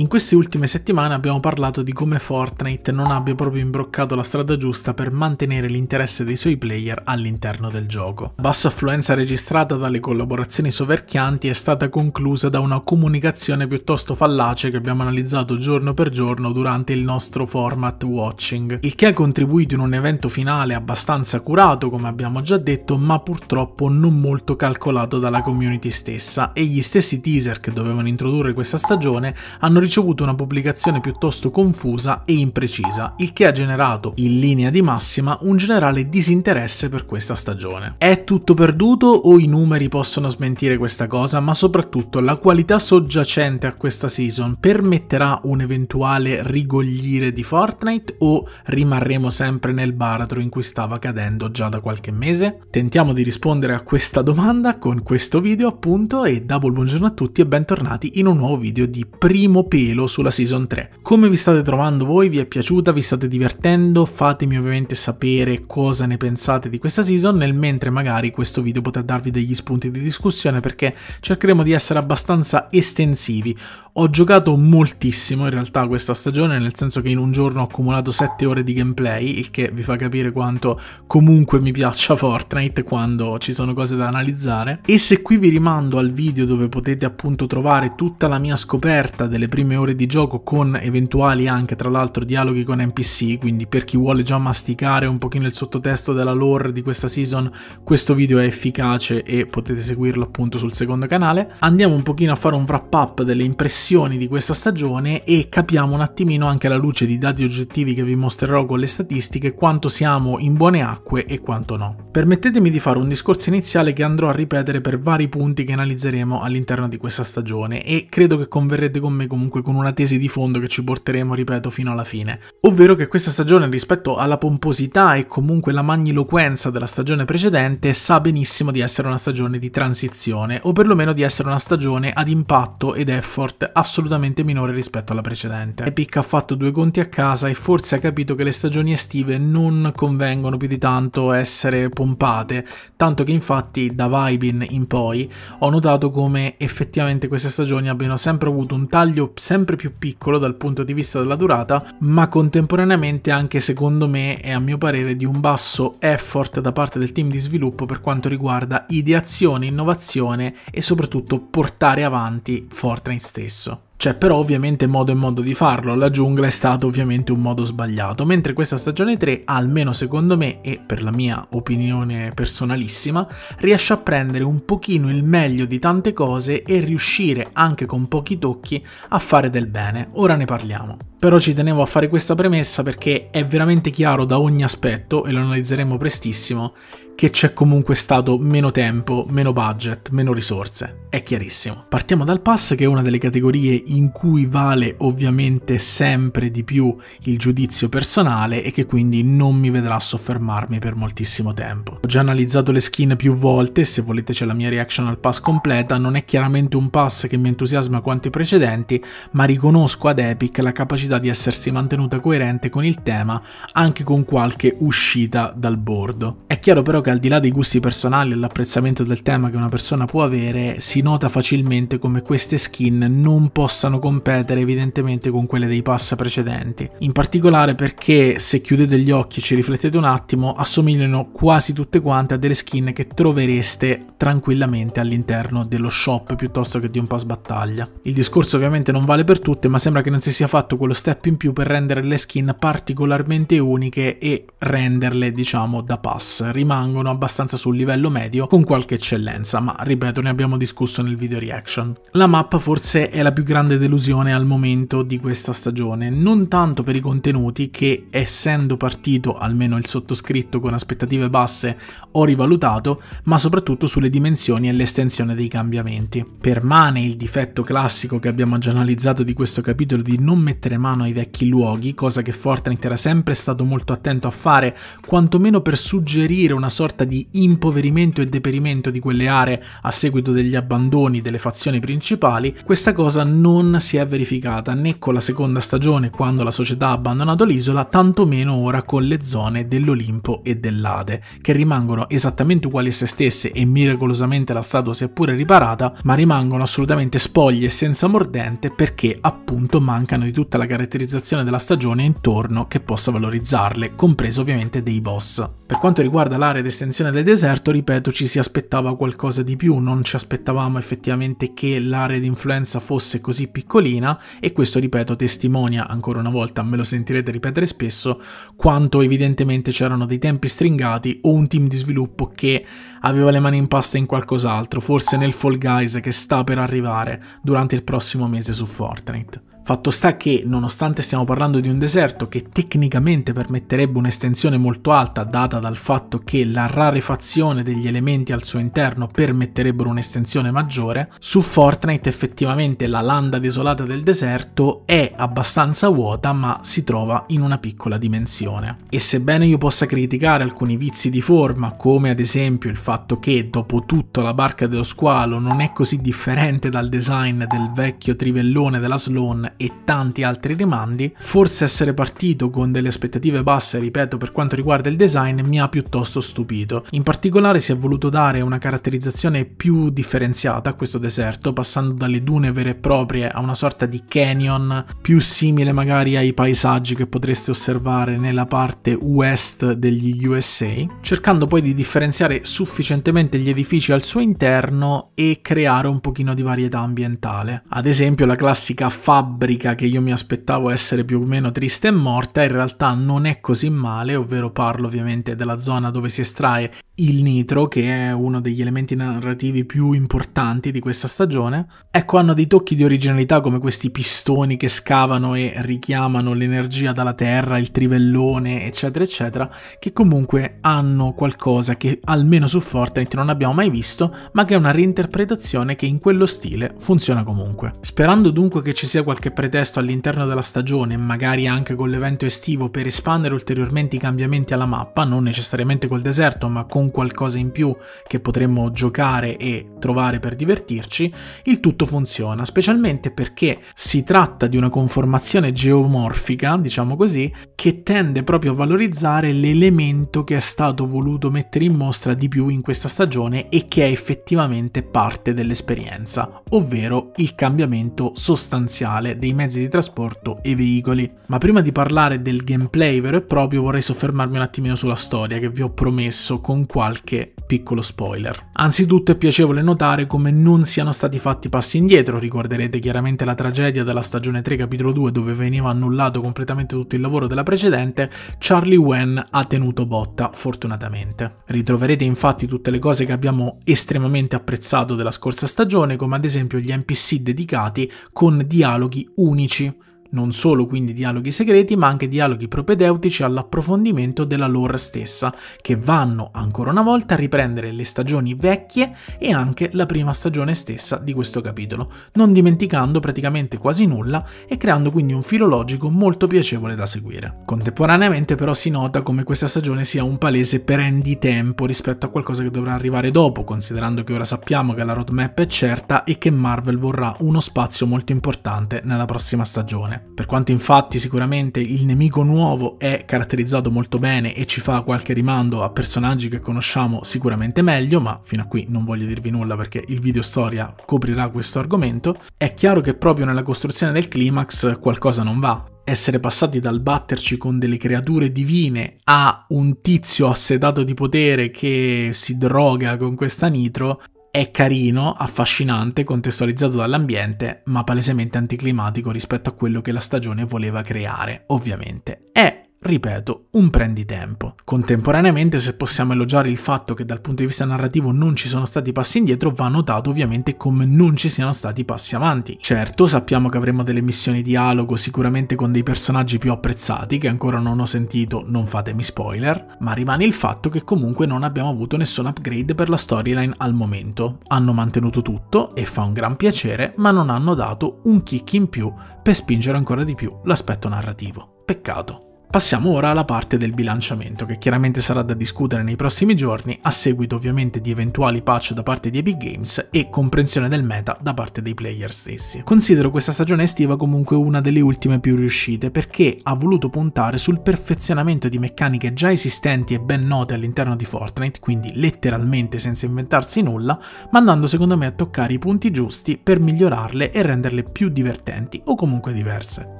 In queste ultime settimane abbiamo parlato di come Fortnite non abbia proprio imbroccato la strada giusta per mantenere l'interesse dei suoi player all'interno del gioco. bassa affluenza registrata dalle collaborazioni soverchianti è stata conclusa da una comunicazione piuttosto fallace che abbiamo analizzato giorno per giorno durante il nostro format watching, il che ha contribuito in un evento finale abbastanza curato come abbiamo già detto, ma purtroppo non molto calcolato dalla community stessa e gli stessi teaser che dovevano introdurre questa stagione hanno risultato ricevuto una pubblicazione piuttosto confusa e imprecisa, il che ha generato, in linea di massima, un generale disinteresse per questa stagione. È tutto perduto o i numeri possono smentire questa cosa, ma soprattutto la qualità soggiacente a questa season permetterà un eventuale rigogliere di Fortnite o rimarremo sempre nel baratro in cui stava cadendo già da qualche mese? Tentiamo di rispondere a questa domanda con questo video appunto e double buongiorno a tutti e bentornati in un nuovo video di primo periodo pelo sulla Season 3. Come vi state trovando voi? Vi è piaciuta? Vi state divertendo? Fatemi ovviamente sapere cosa ne pensate di questa Season, nel mentre magari questo video potrà darvi degli spunti di discussione perché cercheremo di essere abbastanza estensivi. Ho giocato moltissimo in realtà questa stagione, nel senso che in un giorno ho accumulato 7 ore di gameplay, il che vi fa capire quanto comunque mi piaccia Fortnite quando ci sono cose da analizzare. E se qui vi rimando al video dove potete appunto trovare tutta la mia scoperta delle prime prime ore di gioco con eventuali anche tra l'altro dialoghi con NPC, quindi per chi vuole già masticare un pochino il sottotesto della lore di questa season, questo video è efficace e potete seguirlo appunto sul secondo canale. Andiamo un pochino a fare un wrap up delle impressioni di questa stagione e capiamo un attimino anche alla luce di dati oggettivi che vi mostrerò con le statistiche quanto siamo in buone acque e quanto no. Permettetemi di fare un discorso iniziale che andrò a ripetere per vari punti che analizzeremo all'interno di questa stagione e credo che converrete con me comunque comunque con una tesi di fondo che ci porteremo, ripeto, fino alla fine. Ovvero che questa stagione rispetto alla pomposità e comunque la magniloquenza della stagione precedente sa benissimo di essere una stagione di transizione o perlomeno di essere una stagione ad impatto ed effort assolutamente minore rispetto alla precedente. Epic ha fatto due conti a casa e forse ha capito che le stagioni estive non convengono più di tanto essere pompate, tanto che infatti da Vibin in poi ho notato come effettivamente queste stagioni abbiano sempre avuto un taglio sempre più piccolo dal punto di vista della durata, ma contemporaneamente anche secondo me e a mio parere di un basso effort da parte del team di sviluppo per quanto riguarda ideazione, innovazione e soprattutto portare avanti Fortnite stesso. C'è cioè, però ovviamente modo e modo di farlo, la giungla è stato ovviamente un modo sbagliato, mentre questa stagione 3, almeno secondo me e per la mia opinione personalissima, riesce a prendere un pochino il meglio di tante cose e riuscire anche con pochi tocchi a fare del bene. Ora ne parliamo. Però ci tenevo a fare questa premessa perché è veramente chiaro da ogni aspetto, e lo analizzeremo prestissimo, che c'è comunque stato meno tempo, meno budget, meno risorse. È chiarissimo. Partiamo dal pass che è una delle categorie in cui vale ovviamente sempre di più il giudizio personale e che quindi non mi vedrà soffermarmi per moltissimo tempo. Ho già analizzato le skin più volte, se volete c'è la mia reaction al pass completa, non è chiaramente un pass che mi entusiasma quanto i precedenti, ma riconosco ad Epic la capacità di essersi mantenuta coerente con il tema anche con qualche uscita dal bordo. È chiaro però che che al di là dei gusti personali e l'apprezzamento del tema che una persona può avere, si nota facilmente come queste skin non possano competere evidentemente con quelle dei pass precedenti. In particolare perché se chiudete gli occhi e ci riflettete un attimo, assomigliano quasi tutte quante a delle skin che trovereste tranquillamente all'interno dello shop piuttosto che di un pass battaglia. Il discorso ovviamente non vale per tutte, ma sembra che non si sia fatto quello step in più per rendere le skin particolarmente uniche e renderle diciamo da pass. Rimangono mantengono abbastanza sul livello medio con qualche eccellenza, ma ripeto ne abbiamo discusso nel video reaction. La mappa forse è la più grande delusione al momento di questa stagione, non tanto per i contenuti che essendo partito almeno il sottoscritto con aspettative basse ho rivalutato, ma soprattutto sulle dimensioni e l'estensione dei cambiamenti. Permane il difetto classico che abbiamo già analizzato di questo capitolo di non mettere mano ai vecchi luoghi, cosa che Fortnite era sempre stato molto attento a fare, quantomeno per suggerire una sorta sorta di impoverimento e deperimento di quelle aree a seguito degli abbandoni delle fazioni principali, questa cosa non si è verificata né con la seconda stagione quando la società ha abbandonato l'isola, tantomeno ora con le zone dell'Olimpo e dell'Ade, che rimangono esattamente uguali a se stesse e miracolosamente la statua si è pure riparata, ma rimangono assolutamente spoglie senza mordente perché appunto mancano di tutta la caratterizzazione della stagione intorno che possa valorizzarle, compreso ovviamente dei boss. Per quanto riguarda l'area d'estensione del deserto, ripeto, ci si aspettava qualcosa di più, non ci aspettavamo effettivamente che l'area di influenza fosse così piccolina e questo, ripeto, testimonia ancora una volta, me lo sentirete ripetere spesso, quanto evidentemente c'erano dei tempi stringati o un team di sviluppo che aveva le mani in pasta in qualcos'altro, forse nel Fall Guys che sta per arrivare durante il prossimo mese su Fortnite. Fatto sta che, nonostante stiamo parlando di un deserto che tecnicamente permetterebbe un'estensione molto alta data dal fatto che la rarefazione degli elementi al suo interno permetterebbero un'estensione maggiore, su Fortnite effettivamente la landa desolata del deserto è abbastanza vuota ma si trova in una piccola dimensione. E sebbene io possa criticare alcuni vizi di forma, come ad esempio il fatto che dopo tutto la barca dello squalo non è così differente dal design del vecchio trivellone della Sloan e tanti altri rimandi, forse essere partito con delle aspettative basse, ripeto, per quanto riguarda il design, mi ha piuttosto stupito. In particolare si è voluto dare una caratterizzazione più differenziata a questo deserto, passando dalle dune vere e proprie a una sorta di canyon più simile magari ai paesaggi che potreste osservare nella parte west degli USA, cercando poi di differenziare sufficientemente gli edifici al suo interno e creare un pochino di varietà ambientale. Ad esempio la classica fab fabbrica che io mi aspettavo essere più o meno triste e morta, in realtà non è così male, ovvero parlo ovviamente della zona dove si estrae il nitro, che è uno degli elementi narrativi più importanti di questa stagione. Ecco, hanno dei tocchi di originalità come questi pistoni che scavano e richiamano l'energia dalla terra, il trivellone, eccetera, eccetera, che comunque hanno qualcosa che almeno su Fortnite non abbiamo mai visto, ma che è una reinterpretazione che in quello stile funziona comunque. Sperando dunque che ci sia qualche qualche pretesto all'interno della stagione, magari anche con l'evento estivo, per espandere ulteriormente i cambiamenti alla mappa, non necessariamente col deserto, ma con qualcosa in più che potremmo giocare e trovare per divertirci, il tutto funziona, specialmente perché si tratta di una conformazione geomorfica, diciamo così, che tende proprio a valorizzare l'elemento che è stato voluto mettere in mostra di più in questa stagione e che è effettivamente parte dell'esperienza, ovvero il cambiamento sostanziale dei mezzi di trasporto e veicoli. Ma prima di parlare del gameplay vero e proprio vorrei soffermarmi un attimino sulla storia che vi ho promesso con qualche piccolo spoiler. Anzitutto è piacevole notare come non siano stati fatti passi indietro, ricorderete chiaramente la tragedia della stagione 3 capitolo 2 dove veniva annullato completamente tutto il lavoro della precedente, Charlie Wen ha tenuto botta fortunatamente. Ritroverete infatti tutte le cose che abbiamo estremamente apprezzato della scorsa stagione come ad esempio gli NPC dedicati con dialoghi unici non solo quindi dialoghi segreti, ma anche dialoghi propedeutici all'approfondimento della lore stessa, che vanno ancora una volta a riprendere le stagioni vecchie e anche la prima stagione stessa di questo capitolo, non dimenticando praticamente quasi nulla e creando quindi un filo logico molto piacevole da seguire. Contemporaneamente però si nota come questa stagione sia un palese prenditempo rispetto a qualcosa che dovrà arrivare dopo, considerando che ora sappiamo che la roadmap è certa e che Marvel vorrà uno spazio molto importante nella prossima stagione per quanto infatti sicuramente il nemico nuovo è caratterizzato molto bene e ci fa qualche rimando a personaggi che conosciamo sicuramente meglio, ma fino a qui non voglio dirvi nulla perché il video storia coprirà questo argomento, è chiaro che proprio nella costruzione del climax qualcosa non va essere passati dal batterci con delle creature divine a un tizio assetato di potere che si droga con questa nitro è carino, affascinante, contestualizzato dall'ambiente, ma palesemente anticlimatico rispetto a quello che la stagione voleva creare, ovviamente. È ripeto, un prenditempo. Contemporaneamente, se possiamo elogiare il fatto che dal punto di vista narrativo non ci sono stati passi indietro, va notato ovviamente come non ci siano stati passi avanti. Certo, sappiamo che avremo delle missioni dialogo sicuramente con dei personaggi più apprezzati, che ancora non ho sentito, non fatemi spoiler, ma rimane il fatto che comunque non abbiamo avuto nessun upgrade per la storyline al momento. Hanno mantenuto tutto e fa un gran piacere, ma non hanno dato un kick in più per spingere ancora di più l'aspetto narrativo. Peccato. Passiamo ora alla parte del bilanciamento, che chiaramente sarà da discutere nei prossimi giorni, a seguito ovviamente di eventuali patch da parte di Epic Games e comprensione del meta da parte dei player stessi. Considero questa stagione estiva comunque una delle ultime più riuscite, perché ha voluto puntare sul perfezionamento di meccaniche già esistenti e ben note all'interno di Fortnite, quindi letteralmente senza inventarsi nulla, ma andando secondo me a toccare i punti giusti per migliorarle e renderle più divertenti o comunque diverse.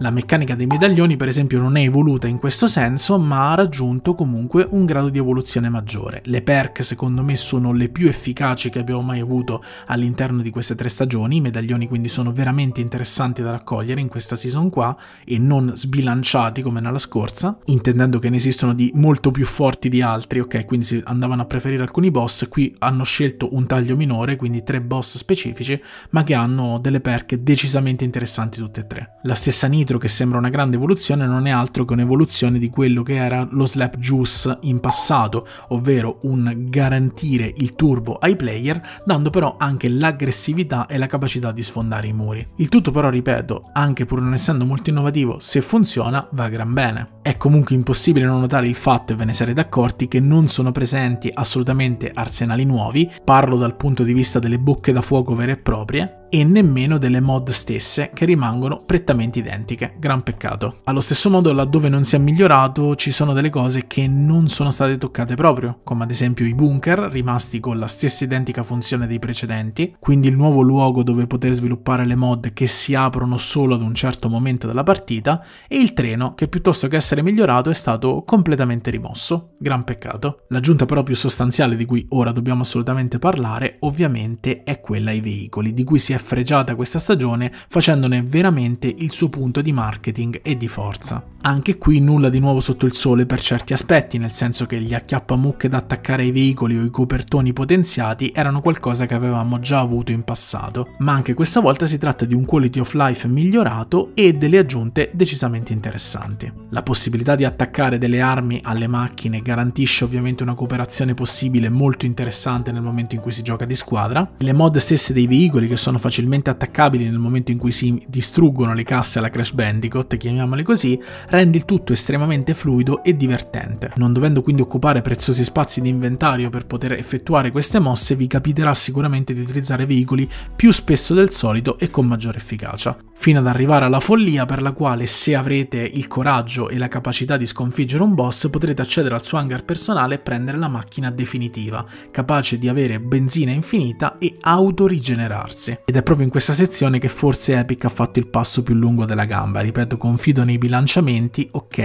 La meccanica dei medaglioni per esempio non è evoluta in questo senso, ma ha raggiunto comunque un grado di evoluzione maggiore. Le perk secondo me sono le più efficaci che abbiamo mai avuto all'interno di queste tre stagioni, i medaglioni quindi sono veramente interessanti da raccogliere in questa season qua e non sbilanciati come nella scorsa, intendendo che ne esistono di molto più forti di altri, ok? Quindi si andavano a preferire alcuni boss, qui hanno scelto un taglio minore, quindi tre boss specifici, ma che hanno delle perk decisamente interessanti tutte e tre. La stessa Nitro che sembra una grande evoluzione non è altro che un'evoluzione evoluzione di quello che era lo slap juice in passato, ovvero un garantire il turbo ai player, dando però anche l'aggressività e la capacità di sfondare i muri. Il tutto però, ripeto, anche pur non essendo molto innovativo, se funziona va gran bene. È comunque impossibile non notare il fatto, e ve ne sarete accorti, che non sono presenti assolutamente arsenali nuovi, parlo dal punto di vista delle bocche da fuoco vere e proprie, e nemmeno delle mod stesse che rimangono prettamente identiche, gran peccato. Allo stesso modo laddove non si è migliorato ci sono delle cose che non sono state toccate proprio, come ad esempio i bunker rimasti con la stessa identica funzione dei precedenti, quindi il nuovo luogo dove poter sviluppare le mod che si aprono solo ad un certo momento della partita e il treno che piuttosto che essere migliorato è stato completamente rimosso, gran peccato. L'aggiunta però più sostanziale di cui ora dobbiamo assolutamente parlare ovviamente è quella ai veicoli, di cui si è fregiata questa stagione facendone veramente il suo punto di marketing e di forza. Anche qui nulla di nuovo sotto il sole per certi aspetti, nel senso che gli acchiappamucche da attaccare ai veicoli o i copertoni potenziati erano qualcosa che avevamo già avuto in passato, ma anche questa volta si tratta di un quality of life migliorato e delle aggiunte decisamente interessanti. La possibilità di attaccare delle armi alle macchine garantisce ovviamente una cooperazione possibile molto interessante nel momento in cui si gioca di squadra, le mod stesse dei veicoli che sono facilmente facilmente attaccabili nel momento in cui si distruggono le casse alla Crash Bandicoot, chiamiamole così, rende il tutto estremamente fluido e divertente. Non dovendo quindi occupare preziosi spazi di inventario per poter effettuare queste mosse, vi capiterà sicuramente di utilizzare veicoli più spesso del solito e con maggiore efficacia, fino ad arrivare alla follia per la quale se avrete il coraggio e la capacità di sconfiggere un boss potrete accedere al suo hangar personale e prendere la macchina definitiva, capace di avere benzina infinita e autorigenerarsi. Ed è è proprio in questa sezione che forse Epic ha fatto il passo più lungo della gamba. Ripeto, confido nei bilanciamenti, ok,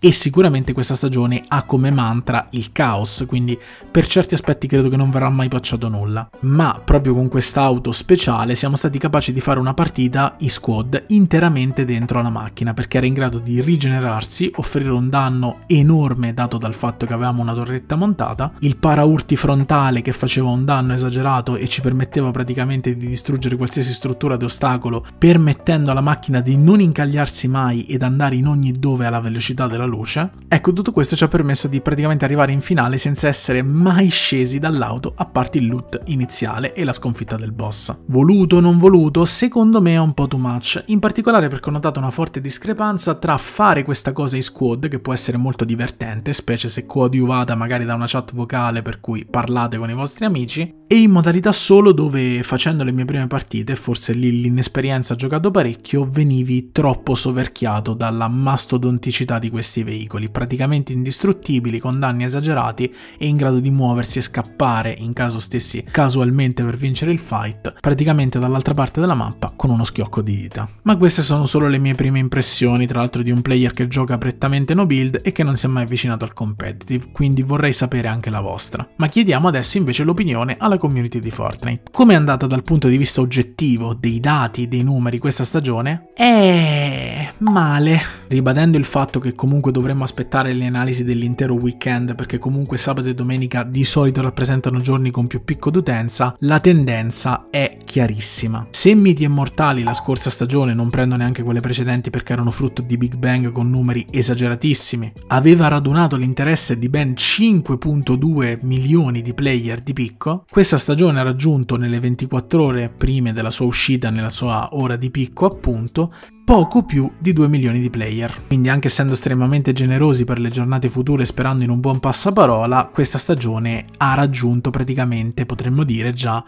e sicuramente questa stagione ha come mantra il caos, quindi per certi aspetti credo che non verrà mai patchato nulla. Ma proprio con quest'auto speciale siamo stati capaci di fare una partita i squad interamente dentro alla macchina, perché era in grado di rigenerarsi, offrire un danno enorme dato dal fatto che avevamo una torretta montata, il paraurti frontale che faceva un danno esagerato e ci permetteva praticamente di distruggere qualsiasi struttura di ostacolo, permettendo alla macchina di non incagliarsi mai ed andare in ogni dove alla velocità della luce. Ecco, tutto questo ci ha permesso di praticamente arrivare in finale senza essere mai scesi dall'auto a parte il loot iniziale e la sconfitta del boss. Voluto o non voluto, secondo me è un po' too much, in particolare perché ho notato una forte discrepanza tra fare questa cosa in squad, che può essere molto divertente, specie se coadiuvata magari da una chat vocale per cui parlate con i vostri amici, e in modalità solo dove facendo le mie prime partite partita e forse lì l'inesperienza ha giocato parecchio, venivi troppo soverchiato dalla mastodonticità di questi veicoli, praticamente indistruttibili, con danni esagerati e in grado di muoversi e scappare in caso stessi casualmente per vincere il fight, praticamente dall'altra parte della mappa con uno schiocco di dita. Ma queste sono solo le mie prime impressioni, tra l'altro di un player che gioca prettamente no build e che non si è mai avvicinato al competitive, quindi vorrei sapere anche la vostra. Ma chiediamo adesso invece l'opinione alla community di Fortnite. Come è andata dal punto di vista oggettivo dei dati dei numeri questa stagione è eh, male. Ribadendo il fatto che comunque dovremmo aspettare le analisi dell'intero weekend, perché comunque sabato e domenica di solito rappresentano giorni con più picco d'utenza, la tendenza è chiarissima. Se Miti e Mortali la scorsa stagione, non prendo neanche quelle precedenti perché erano frutto di Big Bang con numeri esageratissimi, aveva radunato l'interesse di ben 5.2 milioni di player di picco, questa stagione ha raggiunto nelle 24 ore prime della sua uscita, nella sua ora di picco appunto, poco più di 2 milioni di player. Quindi anche essendo estremamente generosi per le giornate future sperando in un buon passaparola, questa stagione ha raggiunto praticamente, potremmo dire già,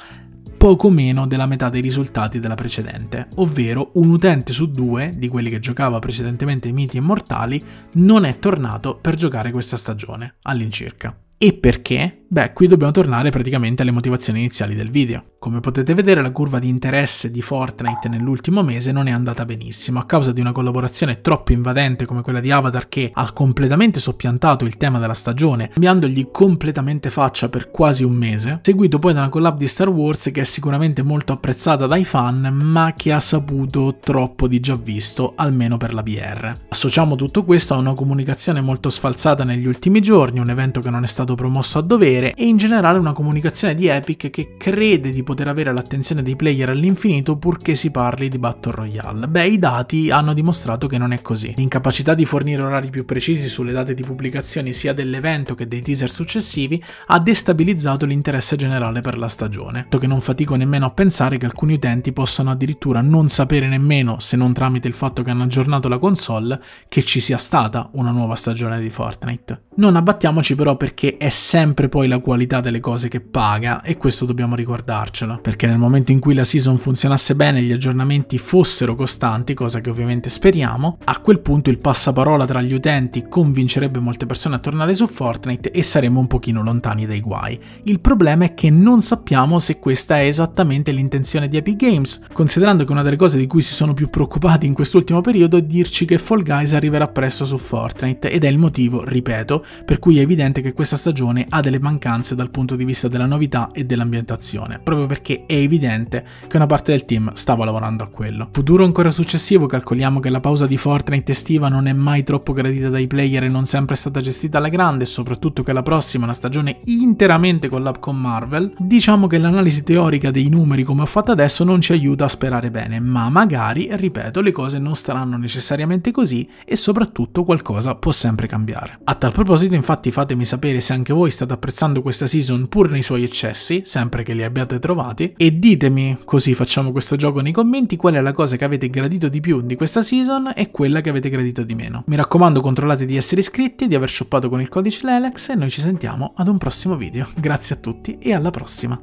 poco meno della metà dei risultati della precedente, ovvero un utente su due di quelli che giocava precedentemente Miti e Mortali non è tornato per giocare questa stagione, all'incirca. E perché? Beh, qui dobbiamo tornare praticamente alle motivazioni iniziali del video. Come potete vedere la curva di interesse di Fortnite nell'ultimo mese non è andata benissimo a causa di una collaborazione troppo invadente come quella di Avatar che ha completamente soppiantato il tema della stagione, cambiandogli completamente faccia per quasi un mese, seguito poi da una collab di Star Wars che è sicuramente molto apprezzata dai fan ma che ha saputo troppo di già visto, almeno per la BR. Associamo tutto questo a una comunicazione molto sfalsata negli ultimi giorni, un evento che non è stato promosso a dovere, vedere e in generale una comunicazione di Epic che crede di poter avere l'attenzione dei player all'infinito purché si parli di Battle Royale. Beh, i dati hanno dimostrato che non è così. L'incapacità di fornire orari più precisi sulle date di pubblicazione sia dell'evento che dei teaser successivi ha destabilizzato l'interesse generale per la stagione. Tanto che non fatico nemmeno a pensare che alcuni utenti possano addirittura non sapere nemmeno, se non tramite il fatto che hanno aggiornato la console, che ci sia stata una nuova stagione di Fortnite. Non abbattiamoci però perché è sempre poi la qualità delle cose che paga e questo dobbiamo ricordarcelo, perché nel momento in cui la season funzionasse bene e gli aggiornamenti fossero costanti, cosa che ovviamente speriamo, a quel punto il passaparola tra gli utenti convincerebbe molte persone a tornare su Fortnite e saremmo un pochino lontani dai guai. Il problema è che non sappiamo se questa è esattamente l'intenzione di Epic Games, considerando che una delle cose di cui si sono più preoccupati in quest'ultimo periodo è dirci che Fall Guys arriverà presto su Fortnite ed è il motivo, ripeto, per cui è evidente che questa stagione ha delle mancanze mancanze dal punto di vista della novità e dell'ambientazione, proprio perché è evidente che una parte del team stava lavorando a quello. Futuro ancora successivo, calcoliamo che la pausa di Fortnite estiva non è mai troppo gradita dai player e non sempre è stata gestita alla grande, soprattutto che la prossima è una stagione interamente collab con Marvel, diciamo che l'analisi teorica dei numeri come ho fatto adesso non ci aiuta a sperare bene, ma magari, ripeto, le cose non staranno necessariamente così e soprattutto qualcosa può sempre cambiare. A tal proposito infatti fatemi sapere se anche voi state apprezzando apprezzando questa season pur nei suoi eccessi, sempre che li abbiate trovati, e ditemi, così facciamo questo gioco nei commenti, qual è la cosa che avete gradito di più di questa season e quella che avete gradito di meno. Mi raccomando controllate di essere iscritti, di aver shoppato con il codice LELEX e noi ci sentiamo ad un prossimo video. Grazie a tutti e alla prossima!